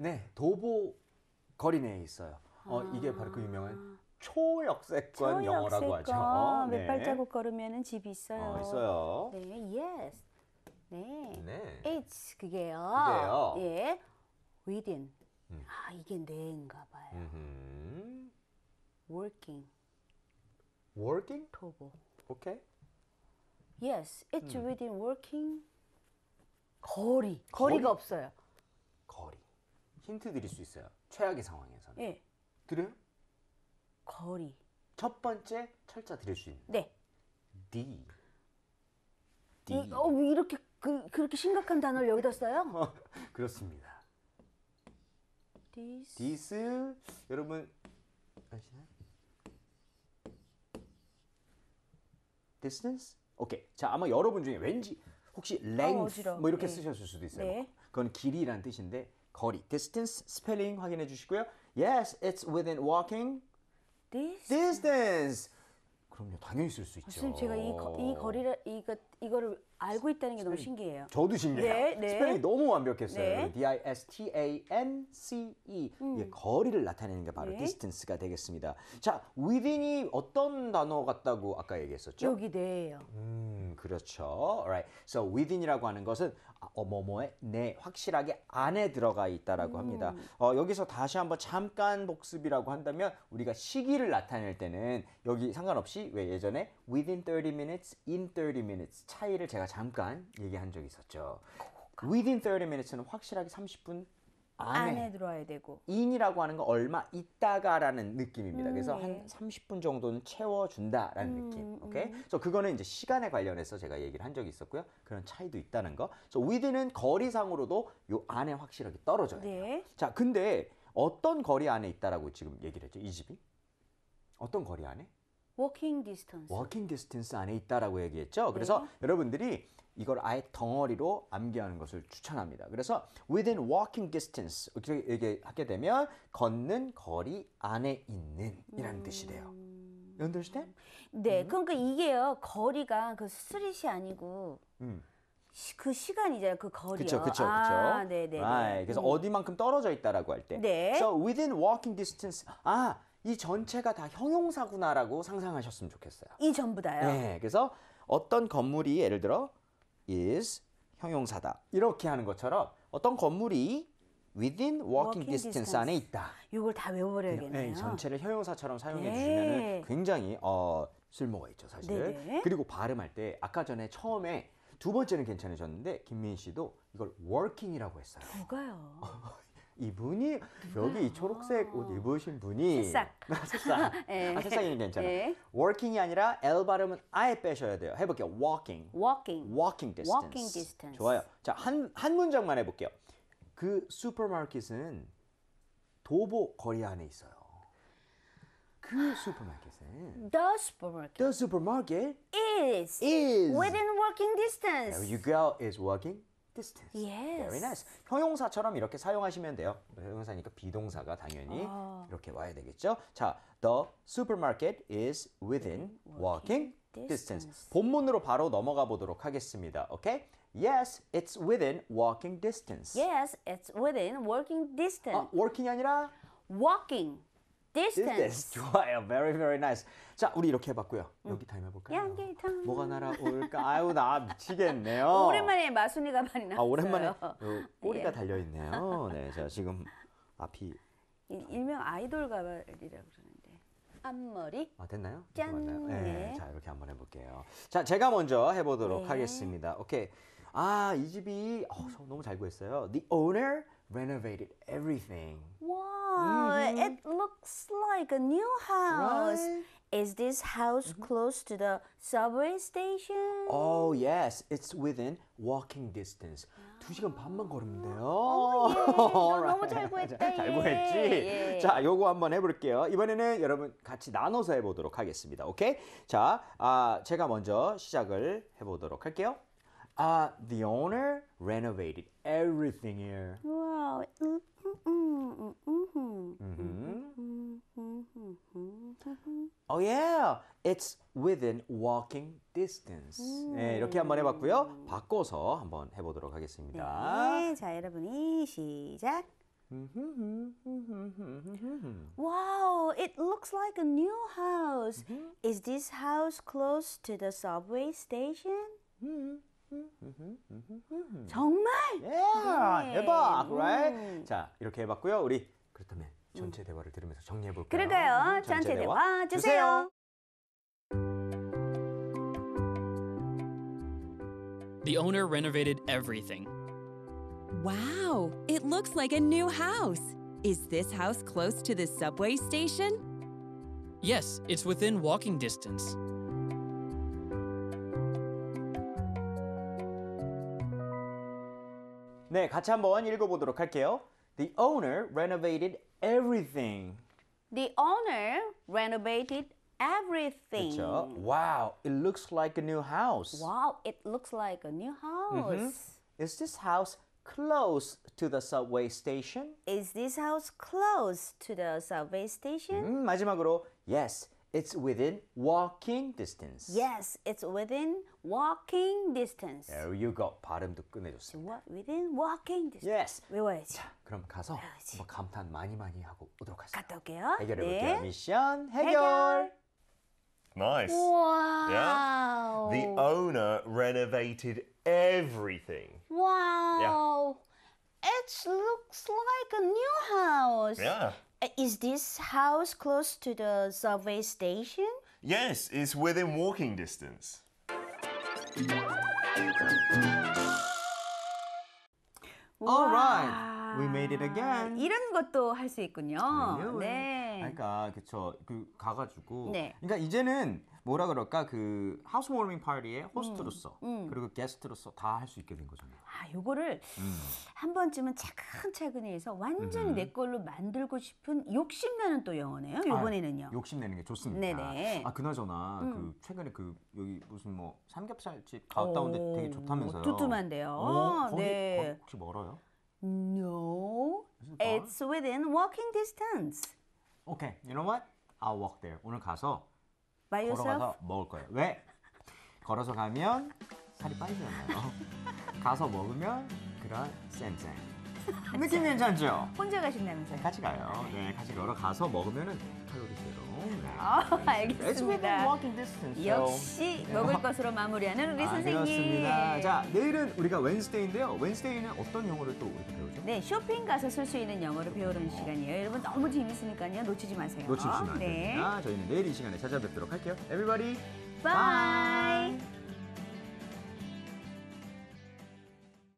네, 도보 거리 내에 있어요. 어, 아. 이게 바로 그 유명한 초역세권 영어라고 하죠. 어, 몇 네. 발자국 걸으면 집이 있어요. 어, 있어요. 네, yes. 네. 네. It's 그게요. 그게요. 예. Within. 음. 아, 이게 내인가 봐요. 음흠. Working. Working? 도보. 오케이. Yes, it's 음. within working. 거리. 거리가 거리? 없어요. 힌트 드릴 수 있어요. 최악의 상황에서는. 예. 드려요? 거리. 첫 번째 철자 드릴 수 있는. 네. D. D. 이, 어, 이렇게 그, 그렇게 심각한 단어를 여기다 써요? 그렇습니다. 디스. 디스 여러분 아시나요? distance? 오케이. 자, 아마 여러분 중에 왠지 혹시 아, length 어, 뭐 이렇게 네. 쓰셨을 수도 있어요. 네. 그건 길이란 뜻인데 거리, distance, 스펠링 확인해 주시고요. Yes, it's within walking distance. distance. 그럼요, 당연히 쓸 수 있죠. 선생님 제가 이, 거, 이 거리를 이거 이거를 알고 있다는 게 너무 신기해요. 저도 신기해요. 네, 네. 스펠링이 너무 완벽했어요. 네. D-I-S-T-A-N-C-E. 예, 음. 거리를 나타내는 게 바로 네. distance가 되겠습니다. 자, within이 어떤 단어 같다고 아까 얘기했었죠? 여기 내예요. 음, 그렇죠. Alright. So within이라고 하는 것은 어머머의내 네, 확실하게 안에 들어가 있다라고 음. 합니다. 어, 여기서 다시 한번 잠깐 복습이라고 한다면 우리가 시기를 나타낼 때는 여기 상관없이 왜 예전에 within 30 minutes, in 30 minutes 차이를 제가 잠깐 얘기한 적이 있었죠. 위 i t h i n 30 minutes는 확실하게 30분 안에, 안에 들어와야 되고 인이라고 하는 거 얼마 있다가라는 느낌입니다. 음, 그래서 네. 한 30분 정도는 채워준다라는 음, 느낌. 음. 오케이? 음. 그래서 그거는 이제 시간에 관련해서 제가 얘기를 한 적이 있었고요. 그런 차이도 있다는 거. 그래서 w i 은 거리상으로도 요 안에 확실하게 떨어져야 돼요. 네. 자, 근데 어떤 거리 안에 있다라고 지금 얘기를 했죠? 이 집이? 어떤 거리 안에? 워킹 디스 i 스 워킹 디스 t 스 안에 있다라고 얘기했죠. 네. 그래서 네. 여러분들이 이걸 아예 덩어리로 암기하는 것을 추천합니다. 그래서 within walking distance 이렇게 하게 되면 걷는 거리 안에 있는이라는 음... 뜻이돼요 You understand? 네, 음. 그러니까 이게요 거리가 그 스트릿이 아니고 음. 시, 그 시간이잖아요. 그 거리요. 그렇죠, 그렇죠, 그렇죠. 네, 네. 네. 그래서 음. 어디만큼 떨어져 있다라고 할 때. 네. So within walking distance. 아, 이 전체가 다 형용사구나라고 상상하셨으면 좋겠어요. 이 전부 다요. 네, 그래서 어떤 건물이 예를 들어 is 형용사다 이렇게 하는 것처럼 어떤 건물이 within walking, walking distance, distance, 안에 있다. 이걸 다 외워버려야겠네요. 네, 전체를 형용사처럼 사용해 네. 주시면 굉장히 어, 쓸모가 있죠, 사실. 네네. 네. 그리고 발음할 때 아까 전에 처음에 두 번째는 괜찮으셨는데 김민 씨도 이걸 working이라고 했어요. 누가요? 이분이 여기 이 초록색 옷 입으신 분이 새싹 새싹 예. 아 새싹이면 괜찮아 예. working이 아니라 L 발음은 아예 빼셔야 돼요 해볼게요 walking walking walking distance, walking distance. 좋아요 자한 한 문장만 해볼게요 그 슈퍼마켓은 도보 거리 안에 있어요 그 슈퍼마켓은 The supermarket. The supermarket is, is within walking distance. There you go. Is walking d i s t a n c Yes. Very nice. 형용사처럼 이렇게 사용하시면 돼요. 형용사니까 비동사가 당연히 아. 이렇게 와야 되겠죠. 자, the supermarket is within walking distance. distance. 본문으로 바로 넘어가 보도록 하겠습니다. 오케이? Yes, it's within walking distance. Yes, it's within walking distance. 아, walking이 아니라 walking. distance. 좋아요. Very very nice. 자, 우리 이렇게 해봤고요. 여기 타임 해볼까요? 양기 타임. 뭐가 날아올까? 아유 나 미치겠네요. 오랜만에 마순이가 많이 아, 나왔어요. 아 오랜만에 예. 꼬리가 예. 달려 있네요. 네, 자 지금 앞이 이, 일명 아이돌 가발이라고 그러는데 앞머리. 아 됐나요? 짠. 네. 네. 자 이렇게 한번 해볼게요. 자 제가 먼저 해보도록 네. 하겠습니다. 오케이. 아, 이 집이 어, 너무 잘 구했어요. The owner renovated everything. Wow, mm-hmm. it looks like a new house. Right? Is this house mm-hmm. close to the subway station? Oh, yes. It's within walking distance. 두 시간 반만 걸으면 돼요. 오, 예. 너, 너무 잘 구했다. 잘 구했지? 예. 자, 요거 한번 해볼게요. 이번에는 여러분 같이 나눠서 해보도록 하겠습니다. 오케이? 자, 아, 제가 먼저 시작을 해보도록 할게요. Uh, the owner renovated everything here. Wow. Mm-hmm. Mm-hmm. Mm-hmm. Oh yeah, it's within walking distance. 네, 이렇게 한번 해봤고요. 바꿔서 한번 해보도록 하겠습니다. 네, 자 여러분이 시작. wow, it looks like a new house. Is this house close to the subway station? Mm-hmm. 정말? 예, yeah, 대박, right? Mm. 자, 이렇게 해봤고요. 우리 그렇다면 전체 대화를 들으면서 정리해 볼까요? 그러게요. 전체, 대화, 대화 주세요. 주세요. The owner renovated everything. Wow, it looks like a new house. Is this house close to the subway station? Yes, it's within walking distance. 네, 같이 한번 읽어보도록 할게요. The owner renovated everything. The owner renovated everything. 그렇죠. Wow, it looks like a new house. Wow, it looks like a new mm-hmm. house. Mm-hmm. Is this house close to the subway station? Is this house close to the subway station? 음, 마지막으로 yes. It's within walking distance. Yes, it's within walking distance. There you go. 발음도 끝내줬습니다. What within walking distance? Yes. 외워야지. 자, 그럼 가서 외워야지. 한번 감탄 많이 많이 하고 오도록 하자. 갔다 올게요. 해결해볼게요. 네. 미션 해결. 해결. Nice. Wow. Yeah. The owner renovated everything. Wow. Yeah. It looks like a new house. Yeah. Is this house close to the subway station? Yes, it's within walking distance. Wow. All right. we made it again. 이런 것도 할 수 있군요. 네. 아, 그러니까 그쵸. 그 가가지고. 네. 그러니까 이제는 뭐라 그럴까 그 하우스워밍 파티의 호스트로서 음, 음. 그리고 게스트로서 다 할 수 있게 된 거잖아요. 아, 거를 음. 한 번쯤은 차근차근 해서 완전히 내 걸로 만들고 싶은 욕심나는 또 영어네요. 요번에는요. 아, 욕심내는 게 좋습니다. 네네. 아 그나저나 음. 그 최근에 그 여기 무슨 뭐 삼겹살집 갔다 데 되게 좋다면서요. 두툼한데요. 오, 거기, 네. 거기 혹시 멀어요? No, it's within walking distance. Okay, you know what? I'll walk there. 오늘 가서 By 걸어가서 yourself? 먹을 거예요. 왜? 걸어서 가면 살이 빠지잖아요. 가서 먹으면 그런 쌤쌤. 느낌 괜찮죠? 혼자 가신다면서요? 같이 가요. 네, 같이 걸어가서 먹으면 칼로리 네. 아, 알겠습니다. 역시 네. 먹을 것으로 마무리하는 우리 아, 선생님. 그렇습니다. 자, 내일은 우리가 웬스데이인데요. 웬스데이는 어떤 영어를 또 우리 배우죠? 네, 쇼핑 가서 쓸 수 있는 영어를 배우는 시간이에요. 여러분 너무 재밌으니까요. 놓치지 마세요. 놓치시면 안 네. 저희는 내일 이 시간에 찾아뵙도록 할게요. Everybody, bye. bye.